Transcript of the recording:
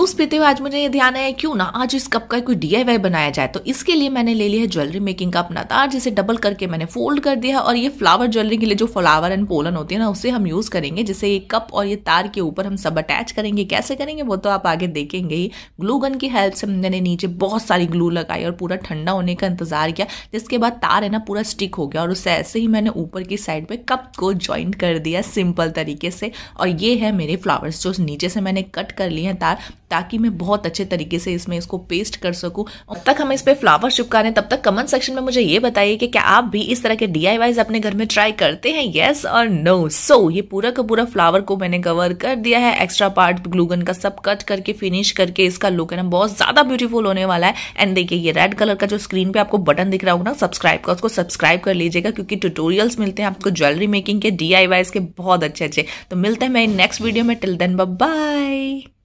juice पीते हुए आज मुझे ये ध्यान आया क्यों ना आज इस कप का कोई डी बनाया जाए तो इसके लिए मैंने ले लिया है ज्वेलरी मेकिंग का अपना तार जिसे डबल करके मैंने फोल्ड कर दिया और ये फ्लावर ज्वेलरी के लिए जो फ्लावर एंड पोलन होती है ना उसे हम यूज़ करेंगे जिसे ये कप और ये तार के ऊपर हम सब अटैच करेंगे कैसे करेंगे वो तो आप आगे देखेंगे ही ग्लू गन की हेल्प से मैंने नीचे बहुत सारी ग्लू लगाई और पूरा ठंडा होने का इंतजार किया जिसके बाद तार है ना पूरा स्टिक हो गया और उससे ऐसे ही मैंने ऊपर की साइड पर कप को ज्वाइंट कर दिया सिंपल तरीके से और ये है मेरे फ्लावर्स जो नीचे से मैंने कट कर लिए हैं तार ताकि मैं बहुत अच्छे तरीके से इसमें इसको पेस्ट कर सकूं अब तक हम इस पर फ्लावर चिपका रहे हैं तब तक कमेंट सेक्शन में मुझे ये बताइए कि क्या आप भी इस तरह के डी अपने घर में ट्राई करते हैं येस और नो सो ये पूरा का पूरा फ्लावर को मैंने कवर कर दिया है एक्स्ट्रा पार्ट ग्लूगन का सब कट करके फिनिश करके इसका लुक है ना बहुत ज़्यादा ब्यूटीफुल होने वाला है एंड देखिए ये रेड कलर का जो स्क्रीन पे आपको बटन दिख रहा होगा ना सब्सक्राइब का उसको सब्सक्राइब कर लीजिएगा क्योंकि ट्यूटोरियल्स मिलते हैं आपको ज्वेलरी मेकिंग के डी के बहुत अच्छे अच्छे तो मिलते हैं मैं नेक्स्ट वीडियो में टिल देन बाय